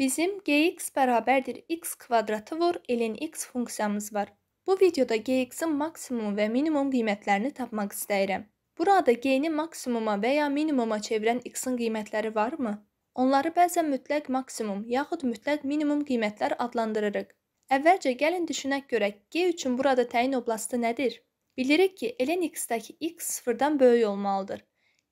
Bizim gx bərabərdir x kvadratı vur ln x funksiyamız var. Bu videoda gx-in maksimum və minimum qiymətlərini tapmaq istəyirəm. Burada g-ni maksimuma və ya minimuma çevirən x-in qiymətləri varmı? Onları bəzən mütləq maksimum yaxud mütləq minimum qiymətlər adlandırırıq. Əvvəlcə gəlin düşünək görək, g üçün burada təyin oblastı nədir? Bilirik ki, ln x-dəki x sıfırdan böyük olmalıdır.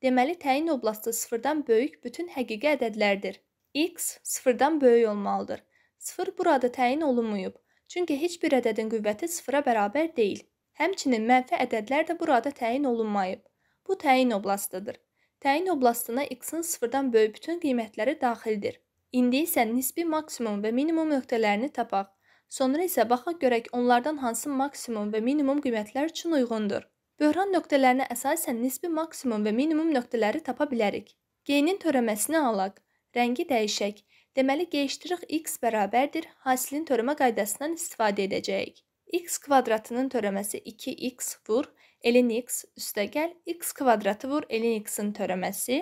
Deməli, təyin oblastı sıfırdan böyük bütün həqiqi ədədlərdir x sıfırdan böyük olmalıdır. Sıfır burada təyin olunmayıb, çünki heç bir ədədin qüvvəti sıfıra bərabər deyil. Həmçinin mənfi ədədlər də burada təyin olunmayıb. Bu təyin oblastıdır. Təyin oblastına x-in sıfırdan böyük bütün qiymətləri daxildir. İndi isə nisbi maksimum və minimum nöqtələrini tapaq. Sonra isə baxaq görək onlardan hansı maksimum və minimum qiymətlər üçün uyğundur. Böhran nöqtələrinə əsasən nisbi maksimum və minimum nöqtələri tapa bilərik. G-nin törəməsini alaq. Rəngi dəyişək. Deməli, geyişdiriq x bərabərdir hasilin törəmə qaydasından istifadə edəcəyik. x kvadratının törəməsi 2x vur ln x üstəgəl x kvadratı vur ln x-in törəməsi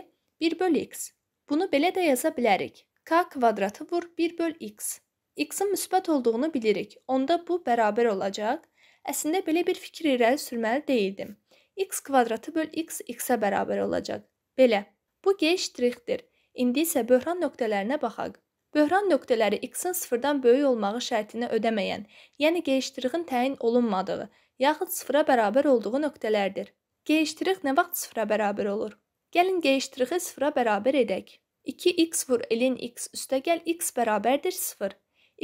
1 böl x. Bunu belə də yaza bilərik. k kvadratı vur 1 böl x. x-in müsbət olduğunu bilirik. Onda bu bərabər olacaq. Əslində belə bir fikir irəli sürməli deyildim. x kvadratı böl x x-ə bərabər olacaq. Belə. Bu g-dir. İndi isə böhran nöqtələrinə baxaq. Böhran nöqtələri x-in 0-dan böyük olmağı şərtinə ödəməyən, yəni geyişdiriğin təyin olunmadığı, yaxud 0-a bərabər olduğu nöqtələrdir. Geyişdiriq nə vaxt 0-a bərabər olur? Gəlin geyişdiriği 0-a bərabər edək. 2x vur elin x üstəgəl x bərabərdir 0.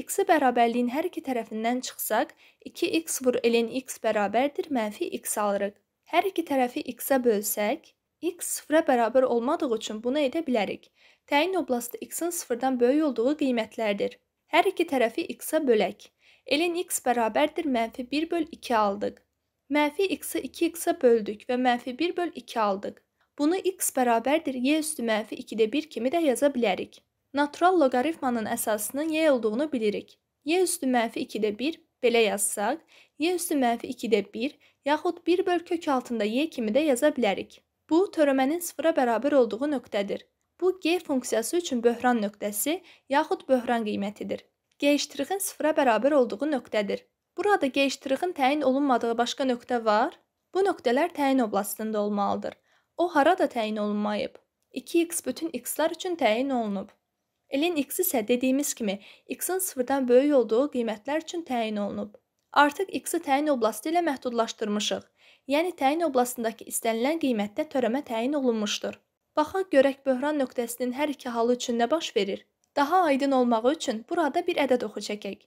x-i bərabərliyin hər iki tərəfindən çıxsaq, 2x vur elin x bərabərdir mənfi x alırıq. Hər iki tərəfi x-ə bölsək, x sıfıra bərabər olmadığı üçün bunu edə bilərik. Təyin oblastı x-in sıfırdan böyük olduğu qiymətlərdir. Hər iki tərəfi x-a bölək. Elin x bərabərdir mənfi 1 böl 2 aldıq. Mənfi x-i 2x-a böldük və mənfi 1 böl 2 aldıq. Bunu x bərabərdir y üstü mənfi 2-də 1 kimi də yaza bilərik. Natural loqaritmanın əsasının y olduğunu bilirik. y üstü mənfi 2-də 1 belə yazsaq, y üstü mənfi 2-də 1 yaxud 1 böl kök altında y kimi də yaza bilərik. Bu törəmənin sıfıra bərabər olduğu nöqtədir. Bu g funksiyası üçün böhran nöqtəsi yaxud böhran qiymətidir. G-in sıfıra bərabər olduğu nöqtədir. Burada G-in təyin olunmadığı başqa nöqtə var? Bu nöqtələr təyin oblastında olmalıdır. O harada təyin olunmayıb? 2x bütün x-lar üçün təyin olunub. L-in x isə dediyimiz kimi x-in sıfırdan böyük olduğu qiymətlər üçün təyin olunub. Artıq x-i təyin oblastı ilə məhdudlaşdırmışıq yəni təyin oblastındakı istənilən qiymətdə törəmə təyin olunmuşdur. Baxaq görək böhran nöqtəsinin hər iki halı üçün nə baş verir. Daha aydın olmağı üçün burada bir ədəd oxu çəkək.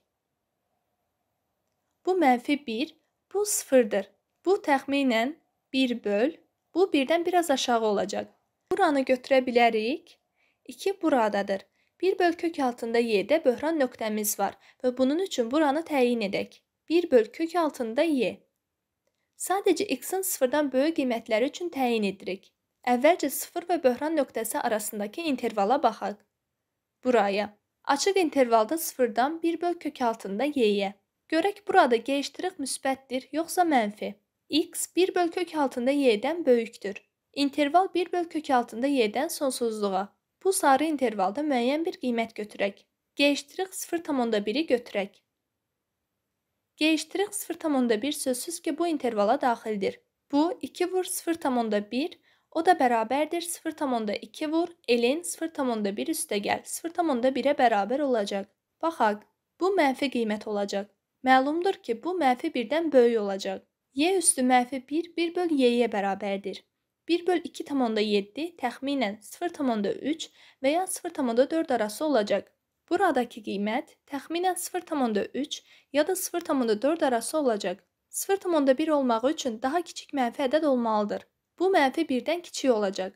Bu mənfi 1, bu 0-dır. Bu təxminən 1 böl, bu 1-dən biraz aşağı olacaq. Buranı götürə bilərik. 2 buradadır. 1 böl kök altında y-də böhran nöqtəmiz var və bunun üçün buranı təyin edək. 1 böl kök altında y sadəcə x-in sıfırdan böyük qiymətləri üçün təyin edirik. Əvvəlcə 0 və böhran nöqtəsi arasındakı intervala baxaq. Buraya, açıq intervalda 0-dan 1 böl kök altında y-yə. Görək burada geyiştirik müsbətdir, yoxsa mənfi. x 1 böl kök altında y-dən böyükdür. İnterval 1 böl kök altında y-dən sonsuzluğa. Bu sarı intervalda müəyyən bir qiymət götürək. Geyiştirik 0,1-i götürək. G-0,1 sözsüz ki, bu intervala daxildir. Bu 2 vur 0,1 o da bərabərdir 0,2 vur elin 0,1 üstə gəl 0,1-ə bərabər olacaq. Baxaq, bu mənfi qiymət olacaq. Məlumdur ki, bu mənfi 1-dən böyük olacaq. Y üstü mənfi 1 1 böl y-yə bərabərdir. 1 böl 2,7 təxminən 0,3 və ya 0,4 arası olacaq. Buradakı qiymət təxminən 0,3 ya da 0,4 arası olacaq. 0,1 olmağı üçün daha kiçik mənfi ədəd olmalıdır. Bu mənfi 1-dən kiçik olacaq.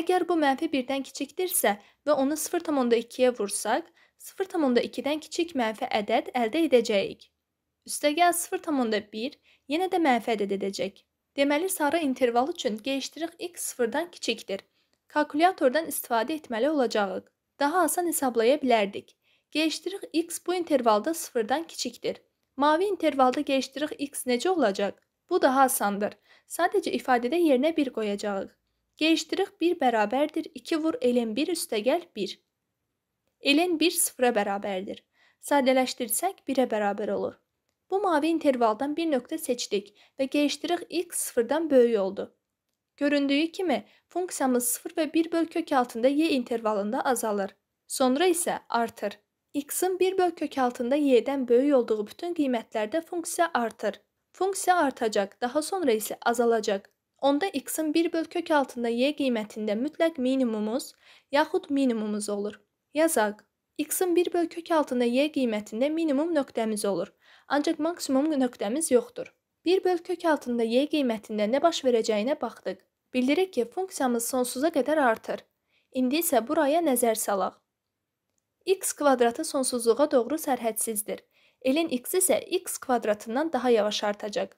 Əgər bu mənfi 1-dən kiçikdirsə və onu 0,2-yə vursaq, 0,2-dən kiçik mənfi ədəd əldə edəcəyik. Üstəgəl 0,1 yenə də mənfi ədəd edəcək. Deməli, sarı interval üçün qeyşdiriq x 0-dan kiçikdir. Kalkulyatordan istifadə etməli olacağıq daha asan hesablaya bilərdik. Gəlişdirik x bu intervalda 0-dan kiçikdir. Mavi intervalda gəlişdirik x necə olacaq? Bu daha asandır. Sadəcə ifadədə yerinə 1 qoyacağıq. Gəlişdirik 1 bərabərdir 2 vur ln 1 üstəgəl 1. ln 1 0-a bərabərdir. Sadələşdirsək 1-ə bərabər olur. Bu mavi intervaldan bir nöqtə seçdik və gəlişdirik x 0-dan böyük oldu. Göründüyü kimi funksiyamız 0 və 1 böl kök altında y intervalında azalır. Sonra isə artır. x-in 1 böl kök altında y-dən böyük olduğu bütün qiymətlərdə funksiya artır. Funksiya artacaq, daha sonra isə azalacaq. Onda x-in 1 böl kök altında y qiymətində mütləq minimumumuz yaxud minimumumuz olur. Yazaq. x-in 1 böl kök altında y qiymətində minimum nöqtəmiz olur. Ancaq maksimum nöqtəmiz yoxdur. Bir böl kök altında y qiymətində nə baş verəcəyinə baxdıq. Bildirik ki, funksiyamız sonsuza qədər artır. İndi isə buraya nəzər salaq. x kvadratı sonsuzluğa doğru sərhədsizdir. Elin x isə x kvadratından daha yavaş artacaq.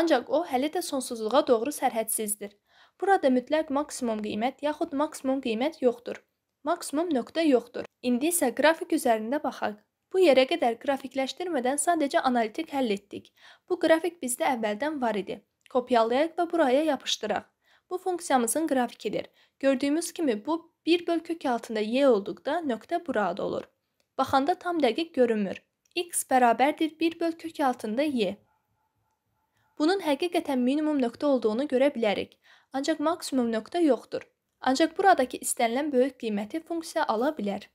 Ancaq o hələ də sonsuzluğa doğru sərhədsizdir. Burada mütləq maksimum qiymət yaxud maksimum qiymət yoxdur. Maksimum nöqtə yoxdur. İndi isə qrafik üzərində baxaq. Bu yerə qədər qrafikləşdirmədən sadəcə analitik həll etdik. Bu qrafik bizdə əvvəldən var idi. Kopyalayaq və buraya yapışdıraq. Bu funksiyamızın qrafikidir. Gördüyümüz kimi bu bir bölgü kök altında y olduqda nöqtə burada olur. Baxanda tam dəqiq görünmür. x bərabərdir 1 böl kök altında y. Bunun həqiqətən minimum nöqtə olduğunu görə bilərik. Ancaq maksimum nöqtə yoxdur. Ancaq buradakı istənilən böyük qiyməti funksiya ala bilər.